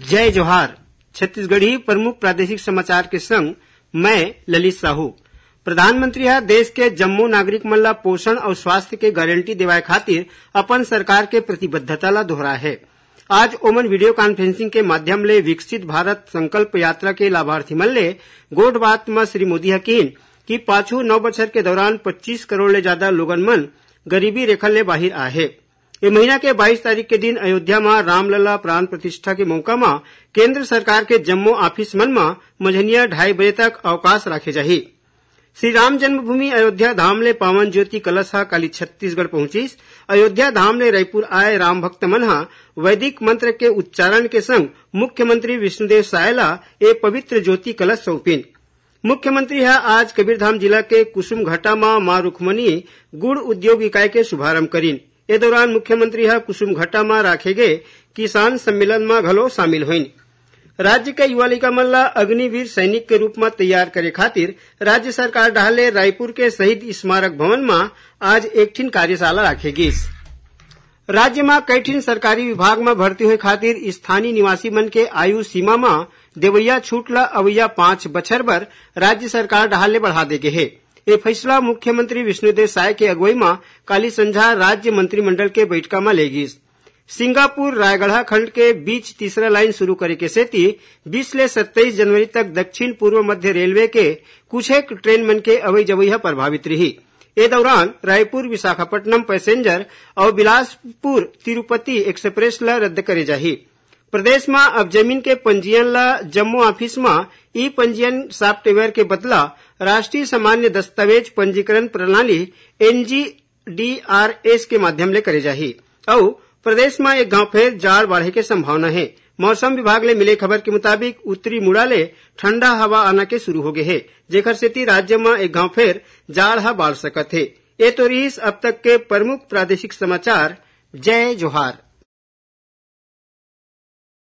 जय जोहार छत्तीसगढ़ी प्रमुख प्रादेशिक समाचार के संग मैं ललित साहू प्रधानमंत्री ह देश के जम्मू नागरिक मन पोषण और स्वास्थ्य के गारंटी देवाए खातिर अपन सरकार के प्रतिबद्धता ला दोहरा है आज ओमन वीडियो कॉन्फ्रेंसिंग के माध्यम ले विकसित भारत संकल्प यात्रा के लाभार्थी मन ले गोठ बात में श्री मोदी हकीन की कि पाछू नौ बच्चर के दौरान 25 करोड़ ले ज्यादा लोगन मन गरीबी रेखा ले बाहर आ है ए महीना के बाईस तारीख के दिन अयोध्या में रामलला प्राण प्रतिष्ठा के मौका में केंद्र सरकार के जम्मो ऑफिस मन में मझनिया ढाई बजे तक अवकाश रखे जाही श्री राम जन्मभूमि अयोध्या धाम ले पावन ज्योति कलशा काली छत्तीसगढ़ पहुंचीस अयोध्या धाम ले रायपुर आए राम भक्त मनहा वैदिक मंत्र के उच्चारण के संग मुख्यमंत्री विष्णुदेव सायला ए पवित्र ज्योति कलश सौंपिन मुख्यमंत्री है आज कबीरधाम जिला के कुसुम घाटा में मां रुखमणी गुड़ उद्योग इकाई के शुभारंभ करी दौरान એ कुसुम घट्टा में राखे गए किसान सम्मेलन घलो शामिल होइन राज्य के युवा लीगा मल्ला अग्निवीर सैनिक के रूप में तैयार करे खातिर राज्य सरकार डाले रायपुर के शहीद स्मारक भवन में आज एक कार्यशाला राखेगी राज्य में कई सरकारी विभाग में भर्ती हुई खातिर स्थानीय निवासी मन के आयु सीमा में देवैया छूट ला अवैया पांच बछर पर राज्य सरकार डहाले बढ़ा देगी है फैसला मुख्यमंत्री विष्णुदेव साय के अगुवाई में काली संझा राज्य मंत्रिमंडल के बैठक में लेगी सिंगापुर रायगढ़ा खंड के बीच तीसरा लाइन शुरू करे के सेती बीस से सत्ताईस जनवरी तक दक्षिण पूर्व मध्य रेलवे के कुछ एक ट्रेन मन के अवई जवई प्रभावित रही ए दौरान रायपुर विशाखापट्टनम पैसेंजर और बिलासपुर तिरुपति एक्सप्रेस ला रद्द करे जाही प्रदेश में अब जमीन के पंजीयन ला जम्मू ऑफिस में ई पंजीयन सॉफ्टवेयर के बदला राष्ट्रीय सामान्य दस्तावेज पंजीकरण प्रणाली एनजीडीआरएस के माध्यम ले करे जाही और प्रदेश में एक गांव फेर जाड़ बढ़े के संभावना है मौसम विभाग ले मिले खबर के मुताबिक उत्तरी मुड़ा ले ठंडा हवा आना के शुरू हो गए है जेखर से राज्य में एक गांव फेर जाड़ हा बाढ़ सकत है ये तो रहीस अब तक के प्रमुख प्रादेशिक समाचार जय जोहार